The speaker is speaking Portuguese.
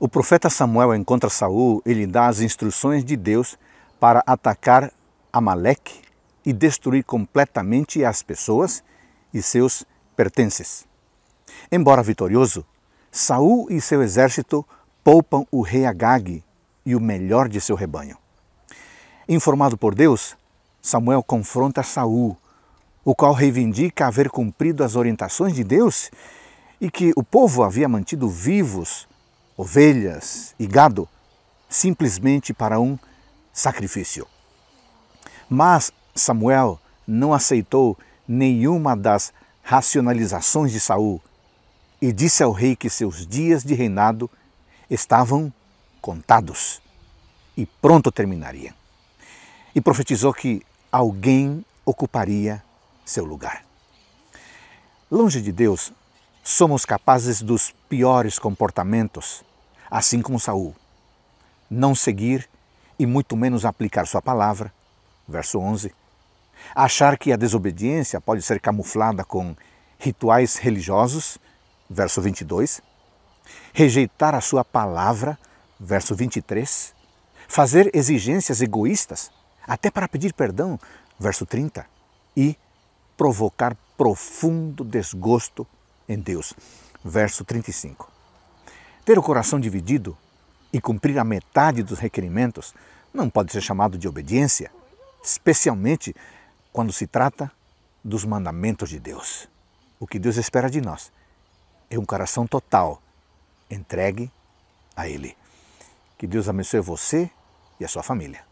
O profeta Samuel encontra Saul e lhe dá as instruções de Deus para atacar Amaleque e destruir completamente as pessoas e seus pertences. Embora vitorioso, Saul e seu exército poupam o rei Agag e o melhor de seu rebanho. Informado por Deus, Samuel confronta Saul, o qual reivindica haver cumprido as orientações de Deus e que o povo havia mantido vivos ovelhas e gado simplesmente para um sacrifício. Mas Samuel não aceitou nenhuma das racionalizações de Saul e disse ao rei que seus dias de reinado estavam contados e pronto terminaria. E profetizou que alguém ocuparia seu lugar. Longe de Deus, somos capazes dos piores comportamentos assim como Saul, não seguir e muito menos aplicar sua palavra, verso 11, achar que a desobediência pode ser camuflada com rituais religiosos, verso 22, rejeitar a sua palavra, verso 23, fazer exigências egoístas, até para pedir perdão, verso 30, e provocar profundo desgosto em Deus, verso 35. Ter o coração dividido e cumprir a metade dos requerimentos não pode ser chamado de obediência, especialmente quando se trata dos mandamentos de Deus. O que Deus espera de nós é um coração total entregue a Ele. Que Deus abençoe você e a sua família.